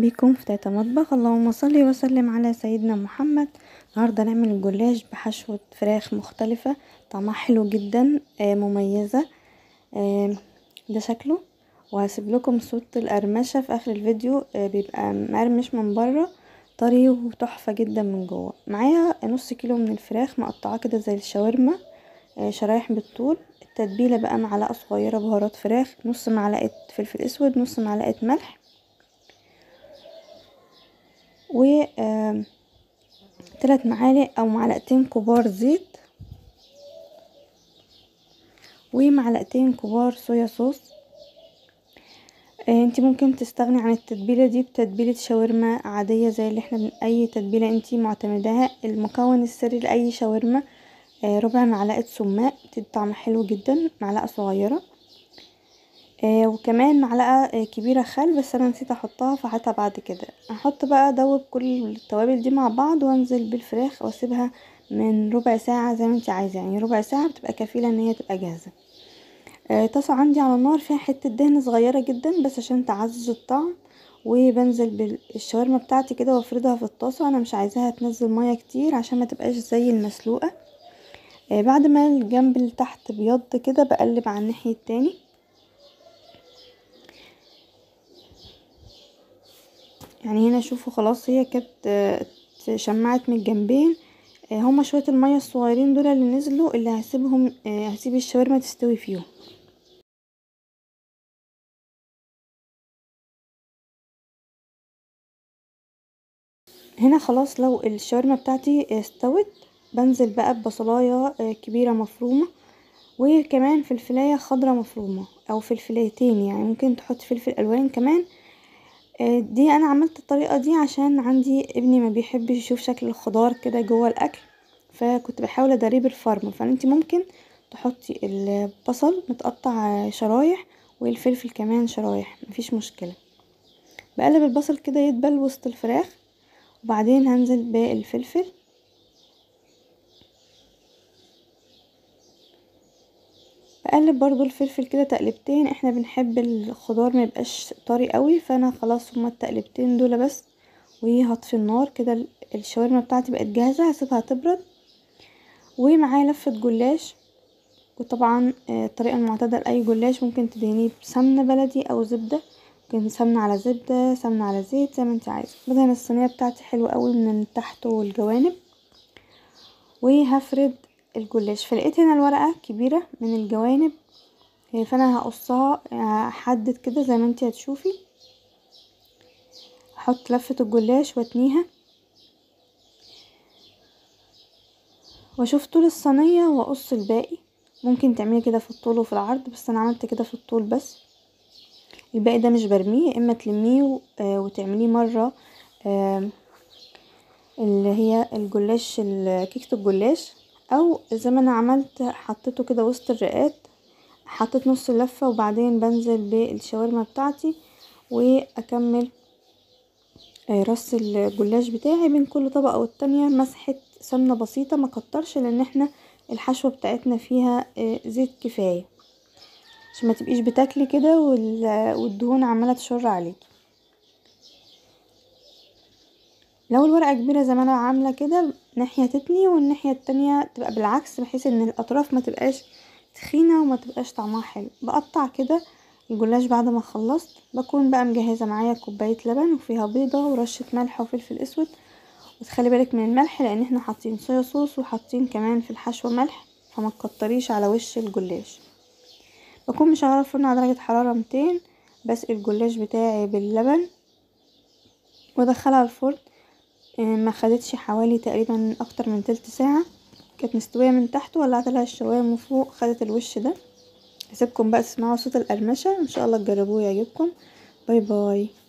بكم في تاتا مطبخ اللهم صل وسلم على سيدنا محمد النهارده نعمل جلاش بحشوه فراخ مختلفه طعمها حلو جدا آه، مميزه آه، ده شكله وهسيب لكم صوت القرمشه في اخر الفيديو آه، بيبقى مقرمش من بره طري وتحفه جدا من جوه معايا نص كيلو من الفراخ مقطعة كده زي الشاورما شرايح بالطول التتبيله بقى معلقه صغيره بهارات فراخ نص معلقه فلفل اسود نص معلقه ملح و ثلاث معالق او معلقتين كبار زيت ومعلقتين كبار صويا صوص آه، انت ممكن تستغني عن التتبيلة دي بتتبيلة شاورما عادية زي اللي احنا من اي تتبيلة انت معتمداها المكون السري لأي شاورما آه، ربع معلقة سماق تدي طعم حلو جدا معلقة صغيرة آه، وكمان معلقة آه، كبيرة خل بس انا نسيت احطها فهحطها بعد كده احط بقى دوب كل التوابل دي مع بعض وانزل بالفراخ واسيبها من ربع ساعة زي ما انت عايزة يعني ربع ساعة بتبقى كفيلة ان هي تبقى جاهزة آه، طاسة عندي على النار فيها حتة دهن صغيرة جدا بس عشان تعزز الطعم وبنزل بالشاورما بتاعتي كده وافردها في الطاسة انا مش عايزاها تنزل مية كتير عشان ما تبقاش زي المسلوقة بعد ما الجنب اللي تحت بيض كده بقلب على الناحية التانيه يعني هنا شوفوا خلاص هي كانت آه، شمعت من الجنبين آه، هما شويه الميه الصغيرين دول اللي نزلوا اللي هسيبهم آه، هسيب الشاورما تستوي فيهم هنا خلاص لو الشاورما بتاعتي استوت بنزل بقى ببصلايه كبيره مفرومه وكمان فلفلايه خضرة مفرومه او فلفلايتين يعني ممكن تحط فلفل الوان كمان آه، دي انا عملت الطريقة دي عشان عندي ابني ما بيحبش يشوف شكل الخضار كده جوه الاكل فكنت بحاول اداريه بالفرم فانت ممكن تحطي البصل متقطع شرايح والفلفل كمان شرايح مفيش مشكلة بقلب البصل كده يدبل وسط الفراخ وبعدين هنزل بالفلفل اقلب برضو الفلفل كده تقلبتين احنا بنحب الخضار ما يبقاش طري قوي فانا خلاص هما التقلبتين دول بس وهطفي النار كده الشاورما بتاعتي بقت جاهزه هسيبها تبرد ومعايا لفه جلاش وطبعا آه، الطريقه المعتاده لاي جلاش ممكن تدهنيه بسمنه بلدي او زبده ممكن سمنه على زبده سمنه على زيت زي ما انت عايزه بدهن الصينيه بتاعتي حلوه قوي من تحت والجوانب وهفرد الجلاش فلقيت هنا الورقة كبيرة من الجوانب آه، فانا هقصها هحدد كده زي ما انتي هتشوفي احط لفة الجلاش واتنيها واشوف طول الصينية واقص الباقي ممكن تعملي كده في الطول وفي العرض بس انا عملت كده في الطول بس الباقي ده مش برميه يا اما تلميه آه، وتعمليه مرة اللي هي الجلاش كيكة الجلاش او زي ما انا عملت حطيته كده وسط الرقات حطيت نص اللفة وبعدين بنزل بالشاورما بتاعتي واكمل آه، رص الجلاش بتاعي بين كل طبقة والتانية مسحة سمنة بسيطة ما كترش لان احنا الحشوة بتاعتنا فيها آه، زيت كفاية عشان ما تبقيش بتاكلي كده والدهون عمالة تشر عليكي لو الورقة كبيرة زي ما انا عاملة كده ناحية تتني والناحية التانية تبقى بالعكس بحيث ان الاطراف متبقاش تخينة وما تبقاش طعمها حلو بقطع كده الجلاش بعد ما خلصت بكون بقى مجهزة معايا كوباية لبن وفيها بيضة ورشة ملح وفلفل اسود وتخلي بالك من الملح لان احنا حاطين صويا صوص وحاطين كمان في الحشوة ملح فما تكتريش على وش الجلاش بكون مشغله الفرن على درجه حراره 200 بسقي الجلاش بتاعي باللبن وادخلها الفرن آه، ما خدتش حوالي تقريبا اكتر من تلت ساعه كانت مستويه من تحت ولعت لها الشوايه من فوق خدت الوش ده هسيبكم بقى تسمعوا صوت القرمشه ان شاء الله تجربوه يعجبكم باي باي